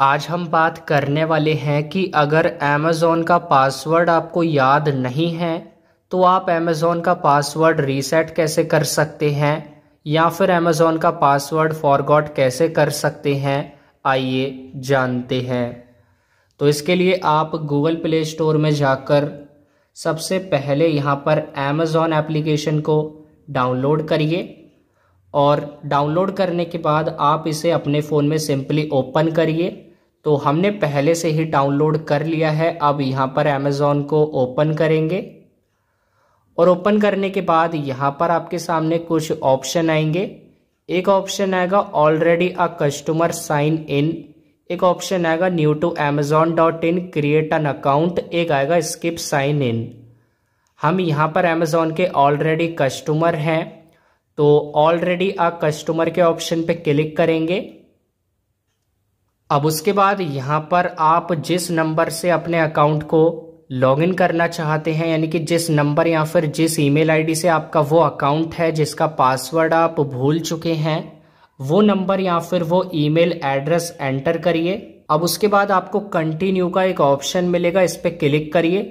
आज हम बात करने वाले हैं कि अगर अमेज़ोन का पासवर्ड आपको याद नहीं है तो आप अमेज़ोन का पासवर्ड रीसेट कैसे कर सकते हैं या फिर अमेज़ोन का पासवर्ड फॉरगॉट कैसे कर सकते हैं आइए जानते हैं तो इसके लिए आप गूगल प्ले स्टोर में जाकर सबसे पहले यहाँ पर अमेज़ोन एप्लीकेशन को डाउनलोड करिए और डाउनलोड करने के बाद आप इसे अपने फ़ोन में सिंपली ओपन करिए तो हमने पहले से ही डाउनलोड कर लिया है अब यहाँ पर अमेज़ोन को ओपन करेंगे और ओपन करने के बाद यहाँ पर आपके सामने कुछ ऑप्शन आएंगे एक ऑप्शन आएगा already a customer sign in एक ऑप्शन आएगा new to Amazon dot in create an account एक आएगा स्किप साइन इन हम यहाँ पर अमेजोन के ऑलरेडी कस्टमर हैं तो ऑलरेडी अ कस्टमर के ऑप्शन पे क्लिक करेंगे अब उसके बाद यहाँ पर आप जिस नंबर से अपने अकाउंट को लॉगिन करना चाहते हैं यानी कि जिस नंबर या फिर जिस ईमेल आईडी से आपका वो अकाउंट है जिसका पासवर्ड आप भूल चुके हैं वो नंबर या फिर वो ईमेल एड्रेस एंटर करिए अब उसके बाद आपको कंटिन्यू का एक ऑप्शन मिलेगा इस पर क्लिक करिए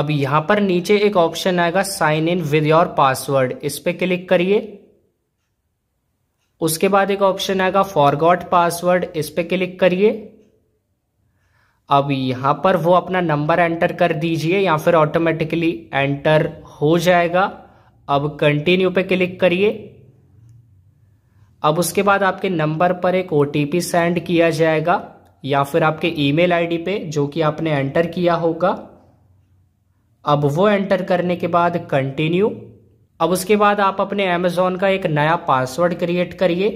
अब यहां पर नीचे एक ऑप्शन आएगा sign in with your password इस पर क्लिक करिए उसके बाद एक ऑप्शन आएगा फॉरगॉट पासवर्ड इस पर क्लिक करिए अब यहां पर वो अपना नंबर एंटर कर दीजिए या फिर ऑटोमेटिकली एंटर हो जाएगा अब कंटिन्यू पे क्लिक करिए अब उसके बाद आपके नंबर पर एक ओ सेंड किया जाएगा या फिर आपके ईमेल आईडी पे जो कि आपने एंटर किया होगा अब वो एंटर करने के बाद कंटिन्यू अब उसके बाद आप अपने अमेजोन का एक नया पासवर्ड क्रिएट करिए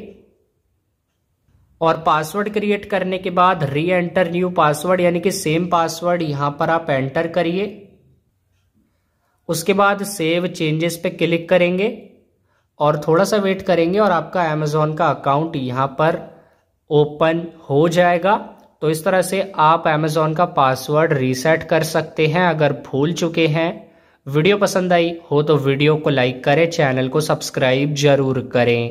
और पासवर्ड क्रिएट करने के बाद री एंटर न्यू पासवर्ड यानी कि सेम पासवर्ड यहाँ पर आप एंटर करिए उसके बाद सेव चेंजेस पे क्लिक करेंगे और थोड़ा सा वेट करेंगे और आपका अमेजोन का अकाउंट यहाँ पर ओपन हो जाएगा तो इस तरह से आप अमेजोन का पासवर्ड रीसेट कर सकते हैं अगर भूल चुके हैं वीडियो पसंद आई हो तो वीडियो को लाइक करें चैनल को सब्सक्राइब जरूर करें